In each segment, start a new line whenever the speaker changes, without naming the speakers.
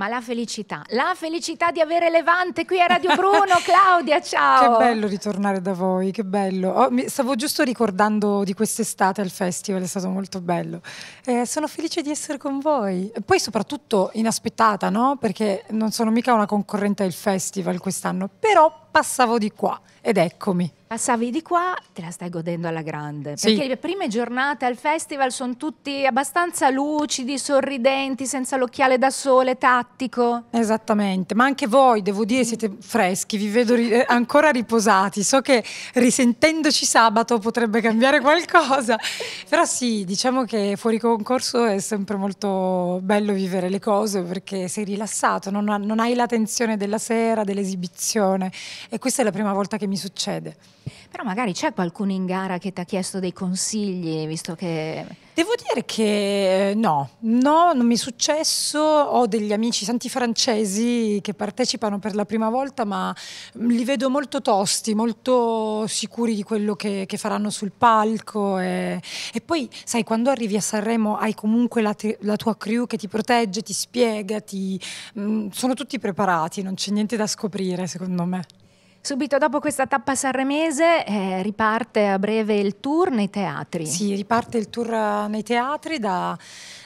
Ma la felicità, la felicità di avere Levante qui a Radio Bruno, Claudia, ciao! Che bello
ritornare da voi, che bello. Oh, mi, stavo giusto ricordando di quest'estate al festival, è stato molto bello. Eh, sono felice di essere con voi. poi soprattutto inaspettata, no? Perché non sono mica una concorrente del festival quest'anno, però passavo di qua
ed eccomi passavi di qua, te la stai godendo alla grande. Sì. Perché le prime giornate al festival sono tutti abbastanza lucidi, sorridenti, senza l'occhiale da sole, tattico.
Esattamente, ma anche voi, devo dire, siete freschi, vi vedo ri eh, ancora riposati. So che risentendoci sabato potrebbe cambiare qualcosa, però sì, diciamo che fuori concorso è sempre molto bello vivere le cose perché sei rilassato, non, non hai la tensione della sera, dell'esibizione e questa è la prima volta che mi
succede. Però magari c'è qualcuno in gara che ti ha chiesto dei consigli, visto che... Devo
dire che eh, no, no, non mi è successo, ho degli amici santi francesi che partecipano per la prima volta, ma mm, li vedo molto tosti, molto sicuri di quello che, che faranno sul palco. E, e, poi, sai, quando arrivi a Sanremo hai comunque la, la tua crew che ti protegge, ti spiega, ti, mh, mm, sono tutti preparati, non c'è niente da scoprire secondo me.
Subito dopo questa tappa sanremese eh, riparte a breve il tour nei teatri. Sì, riparte il tour
eh, nei teatri da,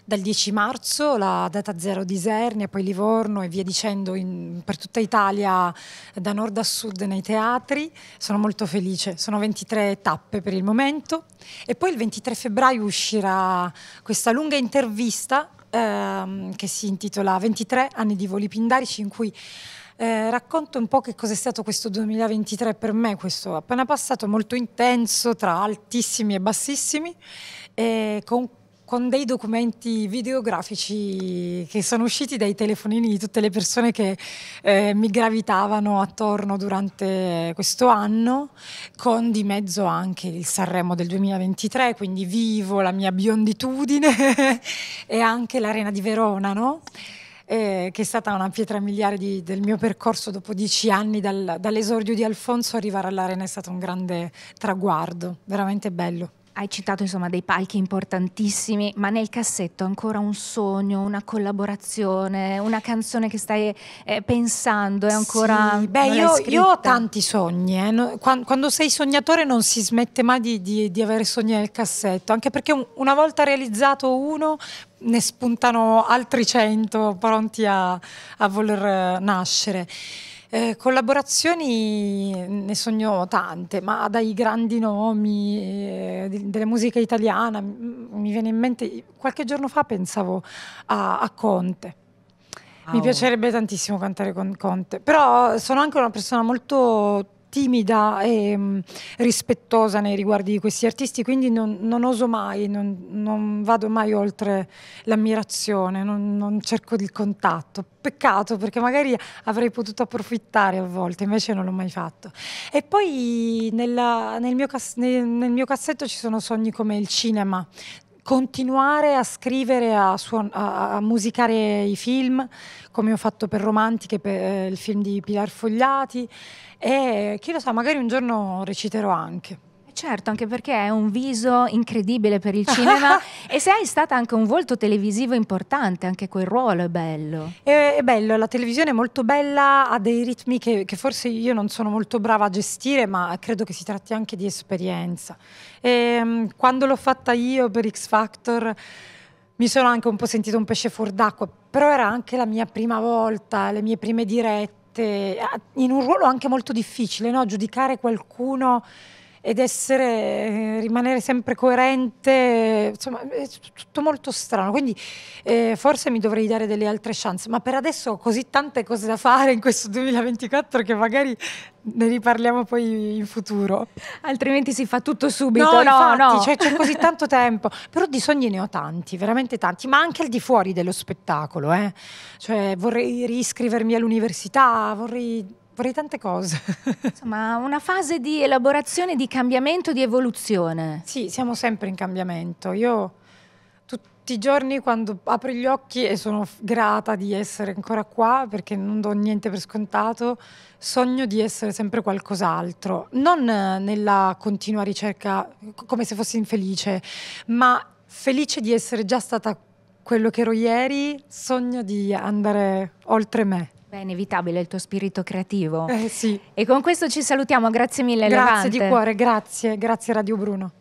dal 10 marzo, la data zero di Isernia, poi Livorno e via dicendo in, per tutta Italia da nord a sud nei teatri. Sono molto felice, sono 23 tappe per il momento. E poi il 23 febbraio uscirà questa lunga intervista ehm, che si intitola 23 anni di voli pindarici in cui eh, racconto un po' che cos'è stato questo 2023 per me, questo appena passato molto intenso tra altissimi e bassissimi, e con con dei documenti videografici che sono usciti dai telefonini di tutte le persone che eh, mi gravitavano attorno durante questo anno, con di mezzo anche il Sanremo del 2023, quindi vivo la mia bionditudine e anche l'Arena di Verona, no? eh, che è stata una pietra miliare di, del mio percorso dopo dieci anni dal, dall'esordio di Alfonso arrivare
all'Arena è stato un grande traguardo, veramente bello. Hai citato insomma dei palchi importantissimi, ma nel cassetto ancora un sogno, una collaborazione, una canzone che stai eh, pensando, è ancora... Sì, beh, io, io, ho tanti
sogni, eh. quando, quando, sei sognatore non si smette mai di, di, di avere sogni nel cassetto, anche perché un, una volta realizzato uno ne spuntano altri cento pronti a, a voler eh, nascere. Eh, collaborazioni ne sogno tante, ma dai grandi nomi eh, della musica italiana, mi viene in mente, qualche giorno fa pensavo a, a Conte. Oh. Mi piacerebbe tantissimo cantare con Conte, però sono anche una persona molto timida e mh, mm, rispettosa nei riguardi di questi artisti, quindi non, non oso mai, non, non, vado mai oltre l'ammirazione, non, non cerco il contatto. Peccato perché magari avrei potuto approfittare a volte, invece non l'ho mai fatto. E poi nella, nel, mio nel, nel mio cassetto ci sono sogni come il cinema, continuare a scrivere, a, suon- a, musicare i film, come ho fatto per Romantiche, per eh, il film di Pilar Fogliati, e chi lo sa, magari un
giorno reciterò anche certo, anche perché è un viso incredibile per il cinema e sei stata anche un volto televisivo importante, anche quel ruolo è bello.
È, è bello, la televisione è molto bella, ha dei ritmi che, che, forse io non sono molto brava a gestire, ma credo che si tratti anche di esperienza. E, ehm, quando l'ho fatta io per X Factor mi sono anche un po' sentito un pesce fuor d'acqua, però era anche la mia prima volta, le mie prime dirette eh, in un ruolo anche molto difficile, no? giudicare qualcuno ed essere, eh, rimanere sempre coerente, insomma è tutto molto strano, quindi eh, forse mi dovrei dare delle altre chance, ma per adesso ho così tante cose da fare in questo 2024 che magari ne riparliamo poi in futuro. Altrimenti si fa tutto subito. No, no, infatti, no. Cioè, c'è così tanto tempo. Però di sogni ne ho tanti, veramente tanti, ma anche al di fuori dello spettacolo. Eh. Cioè, vorrei riscrivermi all'università, vorrei Vorrei tante cose. Insomma, una fase di elaborazione, di cambiamento, di evoluzione. Sì, siamo sempre in cambiamento. Io tutti i giorni quando apro gli occhi e sono grata di essere ancora qua perché non do niente per scontato, sogno di essere sempre qualcos'altro, non eh, nella continua ricerca come se fossi infelice, ma felice di essere già stata quello che ero ieri, sogno di andare
oltre me. Beh, è inevitabile il tuo spirito creativo. Eh sì. E con questo ci salutiamo, grazie mille. Grazie Levante. di cuore, grazie, grazie Radio Bruno.